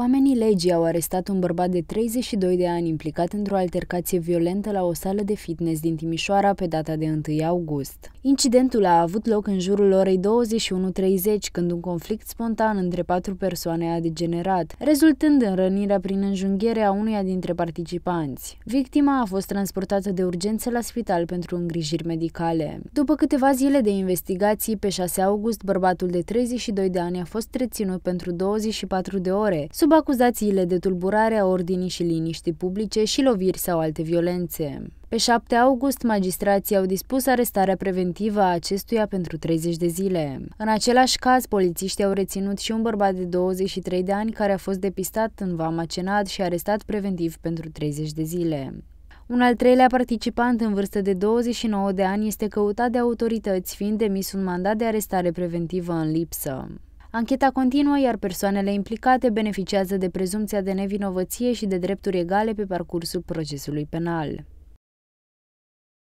Oamenii legii au arestat un bărbat de 32 de ani implicat într-o altercație violentă la o sală de fitness din Timișoara pe data de 1 august. Incidentul a avut loc în jurul orei 21.30, când un conflict spontan între patru persoane a degenerat, rezultând în rănirea prin înjunghiere a unuia dintre participanți. Victima a fost transportată de urgență la spital pentru îngrijiri medicale. După câteva zile de investigații, pe 6 august, bărbatul de 32 de ani a fost reținut pentru 24 de ore, sub acuzațiile de tulburare a ordinii și liniștii publice și loviri sau alte violențe. Pe 7 august, magistrații au dispus arestarea preventivă a acestuia pentru 30 de zile. În același caz, polițiștii au reținut și un bărbat de 23 de ani care a fost depistat în Vama Cenad și arestat preventiv pentru 30 de zile. Un al treilea participant în vârstă de 29 de ani este căutat de autorități, fiind demis un mandat de arestare preventivă în lipsă. Ancheta continuă, iar persoanele implicate beneficiază de prezumția de nevinovăție și de drepturi egale pe parcursul procesului penal.